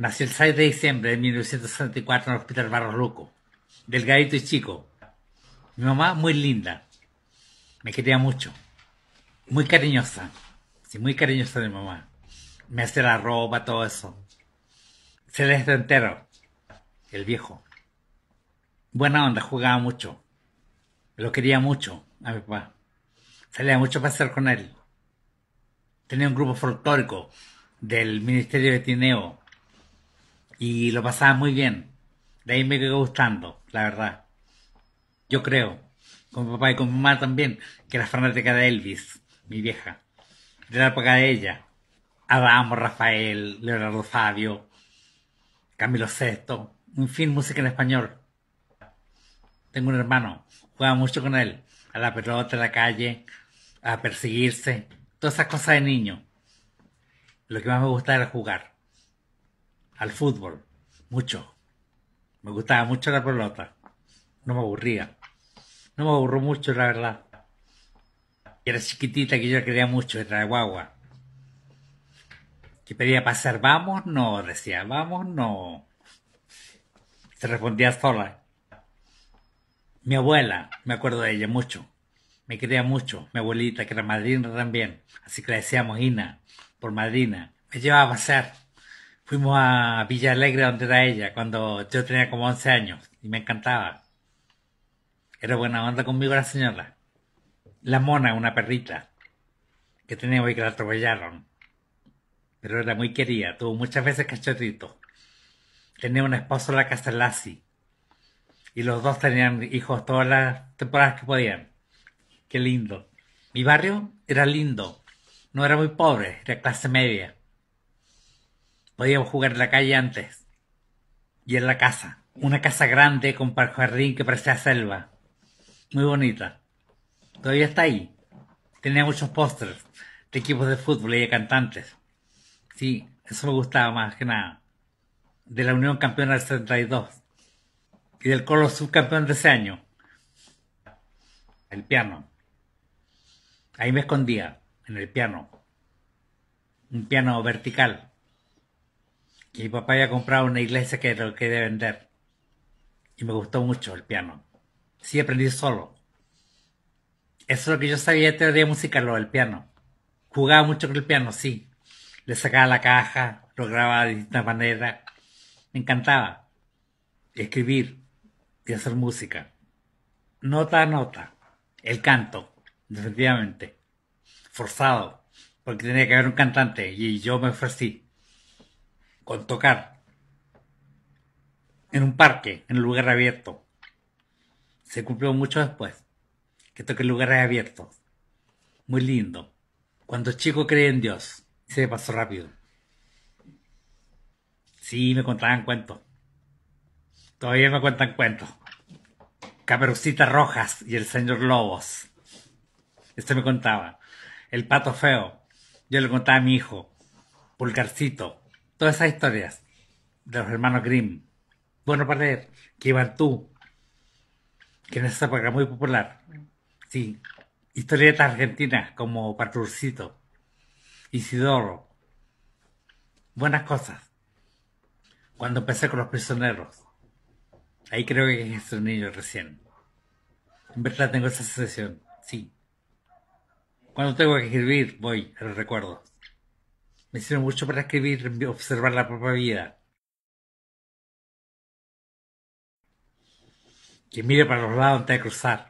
Nació el 6 de diciembre de 1964 en el Hospital Barro Luco, delgadito y chico. Mi mamá muy linda, me quería mucho, muy cariñosa, sí, muy cariñosa de mi mamá. Me hace la ropa, todo eso. Se Celeste entero, el viejo. Buena onda, jugaba mucho. Lo quería mucho a mi papá. Salía mucho para hacer con él. Tenía un grupo folclórico del Ministerio de Tineo y lo pasaba muy bien. De ahí me quedó gustando, la verdad. Yo creo, con papá y con mamá también, que era fanática de Elvis, mi vieja. De la época de ella. Adamo, Rafael, Leonardo Fabio, Camilo VI, un fin, música en español. Tengo un hermano, jugaba mucho con él, a la pelota, a la calle, a perseguirse, todas esas cosas de niño. Lo que más me gusta era jugar al fútbol, mucho. Me gustaba mucho la pelota, no me aburría, no me aburro mucho la verdad. Era chiquitita que yo quería mucho, era de guagua. Que pedía pasar, vamos, no, decía, vamos, no. Se respondía sola. Mi abuela, me acuerdo de ella mucho, me quería mucho, mi abuelita que era madrina también, así que le decíamos Ina, por madrina, me llevaba a pasar fuimos a Villa Alegre, donde era ella, cuando yo tenía como 11 años y me encantaba. Era buena onda conmigo la señora. La mona, una perrita que tenía y que la atropellaron. Pero era muy querida, tuvo muchas veces cachorrito. Tenía un esposo en la casa Lassi. Y los dos tenían hijos todas las temporadas que podían. Qué lindo. Mi barrio era lindo. No era muy pobre, era clase media Podíamos jugar en la calle antes. Y en la casa. Una casa grande con jardín que parecía selva. Muy bonita. Todavía está ahí. Tenía muchos pósters de equipos de fútbol y de cantantes. Sí, eso me gustaba más que nada. De la Unión Campeona del 72. Y del Colo Subcampeón de ese año. El piano. Ahí me escondía, en el piano. Un piano vertical que mi papá había comprado una iglesia que lo que quería vender. Y me gustó mucho el piano. Sí, aprendí solo. Eso es lo que yo sabía de teoría musical, lo del piano. Jugaba mucho con el piano, sí. Le sacaba la caja, lo grababa de distintas maneras. Me encantaba escribir y hacer música. Nota a nota. El canto, definitivamente. Forzado, porque tenía que haber un cantante y yo me ofrecí con tocar en un parque, en un lugar abierto. Se cumplió mucho después, que toque en lugares abiertos. Muy lindo. Cuando chico cree en Dios, se pasó rápido. Sí, me contaban cuentos. Todavía me cuentan cuentos. Caperucita Rojas y el señor Lobos. Este me contaba. El pato feo. Yo le contaba a mi hijo. Pulgarcito todas esas historias de los hermanos Grimm. Bueno para leer, que iban tú, que en esa época muy popular. Sí, historietas argentinas como Patrulcito, Isidoro, buenas cosas. Cuando empecé con los prisioneros, ahí creo que es un niño recién. En verdad tengo esa sensación, sí. Cuando tengo que escribir, voy a los recuerdos. Me sirve mucho para escribir, observar la propia vida. Que mire para los lados antes de cruzar.